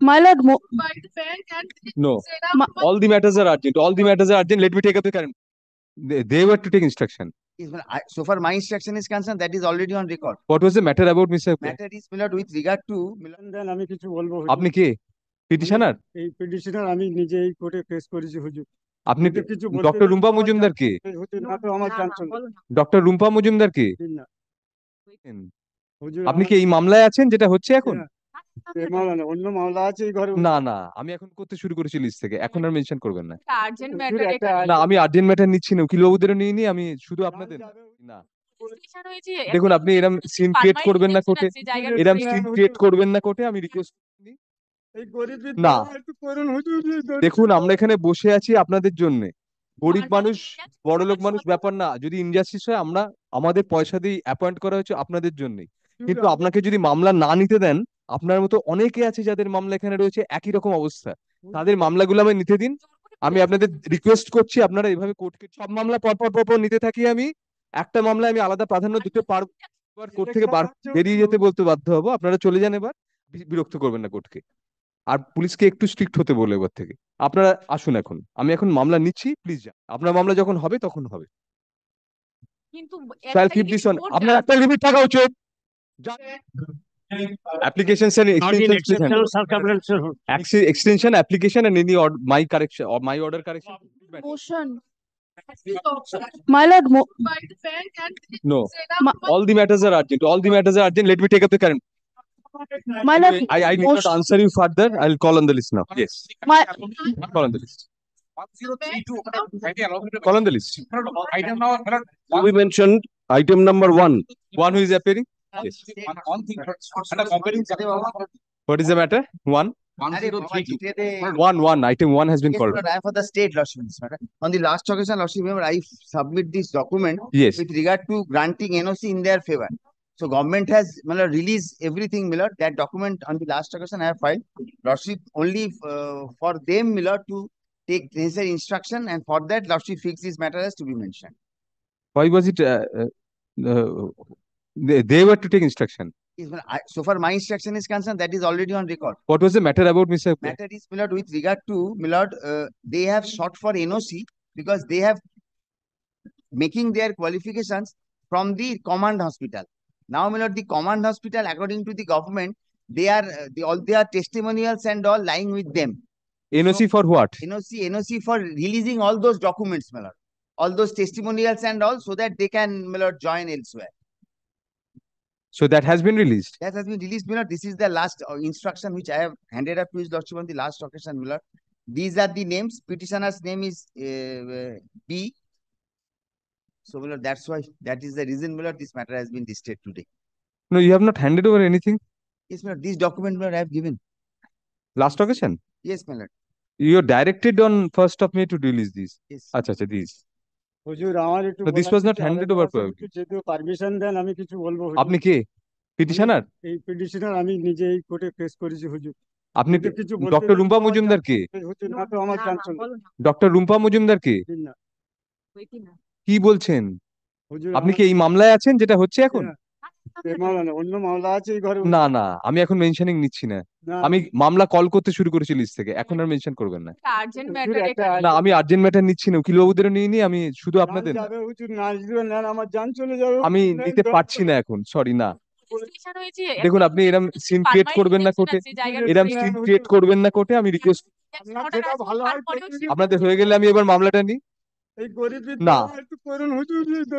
My lord, Mo- no. Ma- all the matters are urgent. All the matters are urgent. Let me take up the current. They, they were to take instruction. Yes, I, so far my instruction is concerned, that is already on record. What was the matter about, Mr. Matter is, my lord, with regard to. Then আমি কিছু বলবো আপনি কে petitioner এই petitioner আমি নিজে এই কোর্টে face করেছি হুজুর আপনি কিছু ডক্টর রুম্পা মজুমদার কে ডক্টর রুম্পা মজুমদার কে আপনি কি এই মামলায় আছেন যেটা হচ্ছে এখন না না আমি এখন করতে শুরু করেছি লিস্ট থেকে এখন হ্যাঁ। আর মেনশন করবেন না না আমি আর্জেন্ট ম্যাটার নিচ্ছি না উকিল বাবুদের নিয়ে আমি শুধু আপনাদের না দেখুন আপনি এরম সিন ক্রিয়েট হ্যাঁ, করবেন না station এরম সিন ক্রিয়েট করবেন না কোর্টে আমি রিকোয়েস্ট এই না। দেখুন আমরা এখানে বসে আছি আপনাদের জন্য গরিব আচ্ছা, মানুষ বড়লোক মানুষ ব্যাপার না যদি ইনজাস্টিস হয় আমরা আমাদের পয়সা দিয়ে অ্যাপয়েন্ট করা হয়েছে আপনাদের জন্যই কিন্তু আপনাকে যদি মামলা না নিতে দেন আপনার মতো অনেকে আছে যাদের মামলা এখানে রয়েছে একই রকম অবস্থা তাদের মামলাগুলো আমি নিতে দিন আমি আপনাদের রিকোয়েস্ট করছি আপনারা এভাবে কোর্টকে সব মামলা পরপর পরপর নিতে থাকি আমি একটা মামলায় আমি আলাদা প্রাধান্য আচ্ছা, দিতে পারবো কোর্ট থেকে বেরিয়ে যেতে বলতে বাধ্য হবো আপনারা চলে যান এবার বিরক্ত করবেন না কোর্টকে আর পুলিশকে একটু স্ট্রিক্ট হতে বলে এবার থেকে আপনারা আসুন এখন আমি এখন মামলা নিচ্ছি প্লিজ যান আপনার মামলা যখন হবে তখন হবে কিন্তু আপনার একটা লিমিট থাকা উচিত applications and extension extension application and any or my correction or my order correction motion my lord mo no all the matters are urgent all the matters are urgent let me take up the current my lord i, I need not answer you further i'll call on the list now yes my call on the list call on the list Item number. we mentioned item number one one who is appearing Yes. One, one thing, what is the matter? One? one, one. Item one has been yes, called. I for the state, Lordship Minister. On the last occasion, Lordship Member, I submit this document yes. with regard to granting NOC in their favor. So government has Miller, released everything, Miller. That document on the last occasion I have filed. Lordship only uh, for them, Miller, to take necessary instruction and for that, Lordship fixed this matter as to be mentioned. Why was it uh, uh, uh they, they were to take instruction. so far my instruction is concerned, that is already on record. What was the matter about, Mr. Matter is, Milord, with regard to, Milord, uh, they have sought for NOC because they have making their qualifications from the command hospital. Now, Milord, the command hospital, according to the government, they are uh, the, all their testimonials and all lying with them. NOC so, for what? NOC, NOC for releasing all those documents, Milord. All those testimonials and all so that they can, Milord, join elsewhere. So that has been released. That has been released, Milord. This is the last uh, instruction which I have handed up to his lordship on the last occasion, Miller. These are the names. Petitioner's name is uh, B. So, Miller, that's why that is the reason, Milord. This matter has been listed today. No, you have not handed over anything. Yes, Miller. This document, Milord, I have given. Last occasion. Yes, Miller. You directed on first of May to release these. Yes. Acha, acha, these. হুজুর আমার একটু this was not handed over for যদি permission দেন আমি কিছু বলবো আপনি কে petitioner এই পিটিশনার আমি নিজে এই কোর্টে ফেস করেছি হুজুর আপনি কিছু ডক্টর রুম্পা মজুমদার কে হুজুর না তো আমার চান্স ডক্টর রুম্পা মজুমদার কে কি বলছেন আপনি কি এই মামলায় আছেন যেটা হচ্ছে এখন হ্যাঁ। অন্য মামলা আছে এই ঘরে না না আমি এখন মেনশনিং নিচ্ছি না আমি মামলা কল করতে শুরু করেছি লিস্ট থেকে এখন আর মেনশন করবেন না আচ্ছা, না আমি আর্জেন্ট ম্যাটার নিচ্ছি না উকিল বাবুদেরও নিয়ে আমি শুধু আপনাদের আমি নিতে পারছি না এখন সরি না দেখুন আপনি এরম সিন ক্রিয়েট করবেন না কোর্টে এরম সিন ক্রিয়েট করবেন না কোর্টে আমি রিকোয়েস্ট আপনাদের হয়ে গেলে আমি এবার মামলাটা নিই না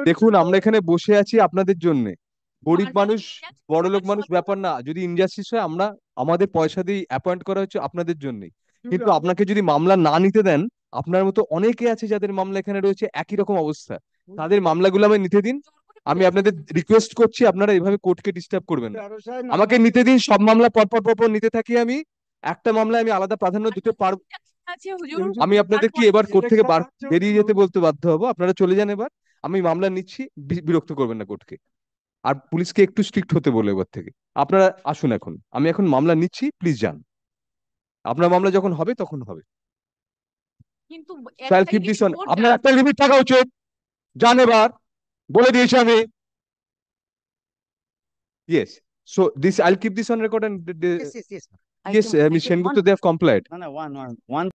দেখুন আমরা এখানে বসে আছি আপনাদের জন্যে গরিব মানুষ বড়লোক মানুষ ব্যাপার না যদি ইনজাস্টিস হয় আমরা আমাদের পয়সা দিয়ে অ্যাপয়েন্ট করা হচ্ছে আপনাদের জন্যই কিন্তু আপনাকে যদি মামলা না নিতে দেন আপনার মতো অনেকে আছে যাদের মামলা এখানে রয়েছে একই রকম অবস্থা তাদের মামলাগুলো আমি নিতে দিন আমি আপনাদের রিকোয়েস্ট করছি আপনারা এভাবে কোর্টকে ডিস্টার্ব করবেন আমাকে নিতে দিন সব মামলা পরপর পরপর নিতে থাকি আমি একটা মামলায় আমি আলাদা প্রাধান্য দিতে আচ্ছা, পারবো আমি আপনাদের কি এবার কোর্ট থেকে বেরিয়ে যেতে বলতে বাধ্য হবো আপনারা চলে যান এবার আমি মামলা নিচ্ছি বিরক্ত করবেন না কোর্টকে আর পুলিশকে একটু স্ট্রিক্ট হতে বলে এবার থেকে আপনারা আসুন এখন আমি এখন মামলা নিচ্ছি প্লিজ যান আপনার মামলা যখন হবে তখন হবে কিন্তু আপনার একটা লিমিট থাকা উচিত জান এবার বলে দিয়েছি আমি yes so this I'll keep this on record and yes, yes, yes. yes uh, Ms. Shengupta, they have complied. No,